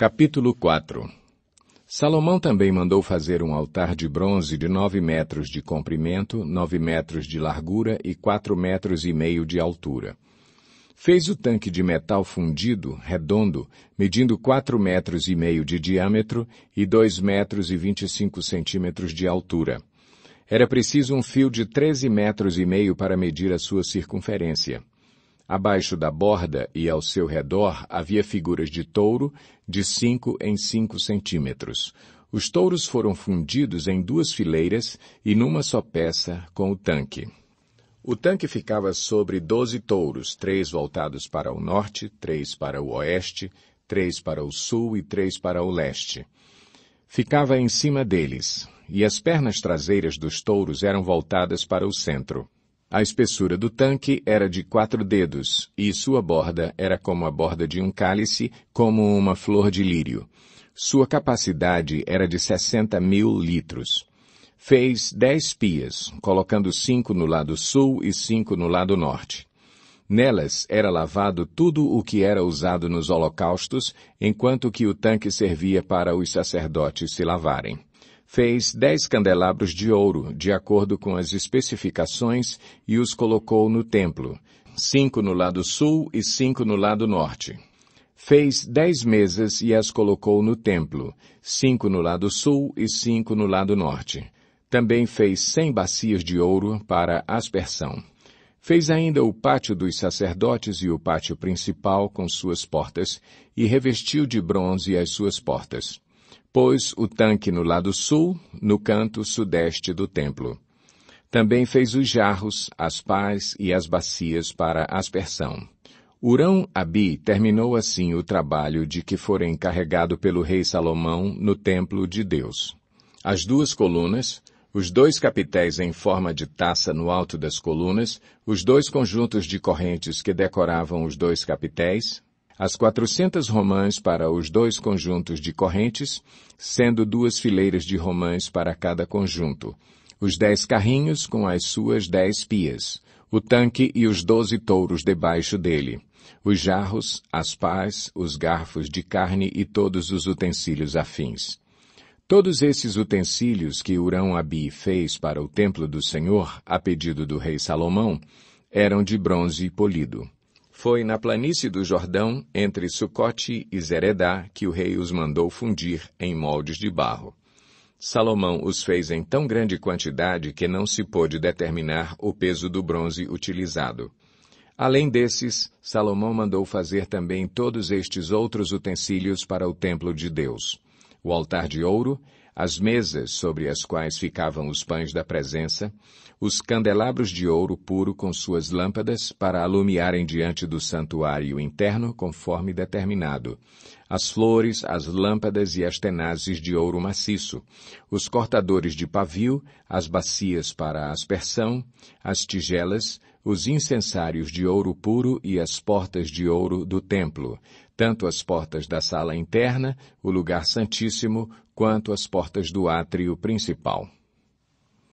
Capítulo 4 Salomão também mandou fazer um altar de bronze de nove metros de comprimento, nove metros de largura e quatro metros e meio de altura. Fez o tanque de metal fundido, redondo, medindo quatro metros e meio de diâmetro e dois metros e vinte e cinco centímetros de altura. Era preciso um fio de treze metros e meio para medir a sua circunferência. Abaixo da borda e ao seu redor havia figuras de touro de cinco em cinco centímetros. Os touros foram fundidos em duas fileiras e numa só peça com o tanque. O tanque ficava sobre doze touros, três voltados para o norte, três para o oeste, três para o sul e três para o leste. Ficava em cima deles, e as pernas traseiras dos touros eram voltadas para o centro. A espessura do tanque era de quatro dedos, e sua borda era como a borda de um cálice, como uma flor de lírio. Sua capacidade era de 60 mil litros. Fez dez pias, colocando cinco no lado sul e cinco no lado norte. Nelas era lavado tudo o que era usado nos holocaustos, enquanto que o tanque servia para os sacerdotes se lavarem. Fez dez candelabros de ouro, de acordo com as especificações, e os colocou no templo, cinco no lado sul e cinco no lado norte. Fez dez mesas e as colocou no templo, cinco no lado sul e cinco no lado norte. Também fez cem bacias de ouro para aspersão. Fez ainda o pátio dos sacerdotes e o pátio principal com suas portas, e revestiu de bronze as suas portas. Pôs o tanque no lado sul, no canto sudeste do templo. Também fez os jarros, as pás e as bacias para aspersão. Urão Abi terminou assim o trabalho de que fora encarregado pelo rei Salomão no templo de Deus. As duas colunas, os dois capitéis em forma de taça no alto das colunas, os dois conjuntos de correntes que decoravam os dois capitéis, as 400 romãs para os dois conjuntos de correntes, sendo duas fileiras de romãs para cada conjunto, os dez carrinhos com as suas dez pias, o tanque e os doze touros debaixo dele, os jarros, as pás, os garfos de carne e todos os utensílios afins. Todos esses utensílios que Urão Abi fez para o templo do Senhor, a pedido do rei Salomão, eram de bronze polido. Foi na planície do Jordão, entre Sucote e Zeredá, que o rei os mandou fundir em moldes de barro. Salomão os fez em tão grande quantidade que não se pôde determinar o peso do bronze utilizado. Além desses, Salomão mandou fazer também todos estes outros utensílios para o templo de Deus: o altar de ouro, as mesas sobre as quais ficavam os pães da presença, os candelabros de ouro puro com suas lâmpadas para alumiarem diante do santuário interno conforme determinado, as flores, as lâmpadas e as tenazes de ouro maciço, os cortadores de pavio, as bacias para aspersão, as tigelas, os incensários de ouro puro e as portas de ouro do templo, tanto as portas da sala interna, o lugar santíssimo, quanto as portas do átrio principal.